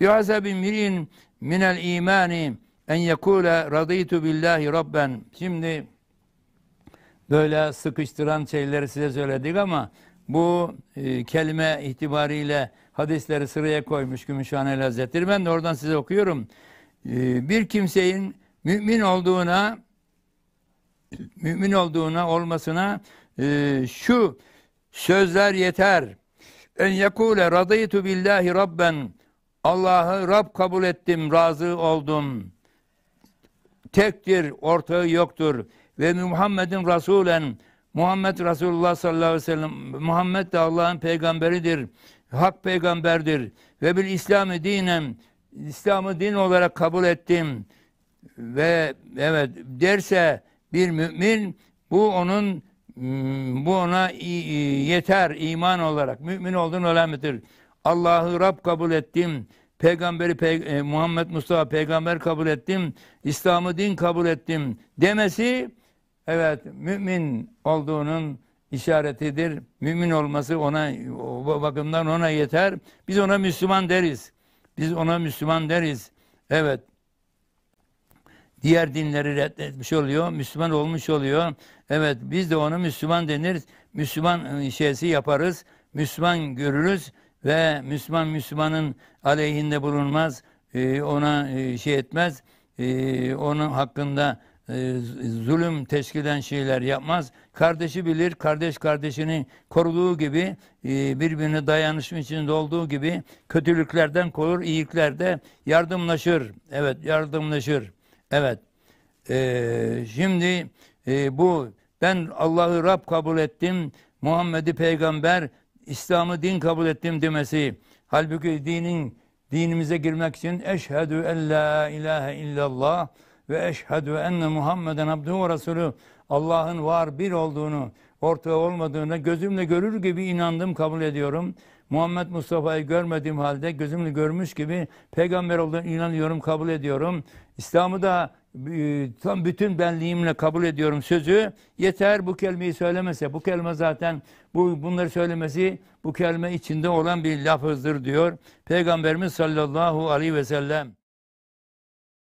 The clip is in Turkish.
Bi'azebi mirin minel imani en yekule radıytu billahi rabben. Şimdi böyle sıkıştıran şeyleri size söyledik ama bu e, kelime itibariyle hadisleri sıraya koymuş Gümüşhaneli Hazretleri. Ben de oradan size okuyorum. E, bir kimseyin mümin olduğuna mümin olduğuna olmasına e, şu sözler yeter. En yekule radıytu billahi rabben Allah'ı Rab kabul ettim, razı oldum. Tektir, ortağı yoktur. Ve Muhammed'in Resulen, Muhammed Resulullah sallallahu aleyhi ve sellem, Muhammed de Allah'ın peygamberidir, hak peygamberdir. Ve bir İslam'ı dinen, İslam'ı din olarak kabul ettim. Ve evet derse bir mümin, bu onun hmm, bu ona yeter iman olarak. Mümin olduğun önemlidir. Allah'ı Rab kabul ettim peygamberi pe e, Muhammed Mustafa peygamber kabul ettim, İslam'ı din kabul ettim demesi evet mümin olduğunun işaretidir. Mümin olması ona o bakımdan ona yeter. Biz ona Müslüman deriz. Biz ona Müslüman deriz. Evet. Diğer dinleri reddetmiş oluyor, Müslüman olmuş oluyor. Evet, biz de ona Müslüman denir. Müslüman e, şeysi yaparız. Müslüman görürüz ve Müslüman Müslümanın aleyhinde bulunmaz, e, ona e, şey etmez, e, onun hakkında zulüm teşkil eden şeyler yapmaz. Kardeşi bilir, kardeş kardeşini koruduğu gibi, birbirini dayanışma içinde olduğu gibi kötülüklerden korur, iyiliklerde yardımlaşır. Evet, yardımlaşır. Evet. şimdi bu ben Allah'ı Rab kabul ettim. Muhammed'i peygamber İslam'ı din kabul ettim demesi, halbuki dinin dinimize girmek için eşhedü en la ilahe illallah ve eşhedü enne Muhammeden abduhu ve resulü Allah'ın var bir olduğunu, ortaya olmadığını gözümle görür gibi inandım, kabul ediyorum. Muhammed Mustafa'yı görmediğim halde gözümle görmüş gibi peygamber olduğunu inanıyorum, kabul ediyorum. İslam'ı da ee, tam bütün benliğimle kabul ediyorum sözü yeter bu kelimeyi söylemese bu kelime zaten bu bunları söylemesi bu kelime içinde olan bir lafızdır diyor Peygamberimiz sallallahu aleyhi ve sellem.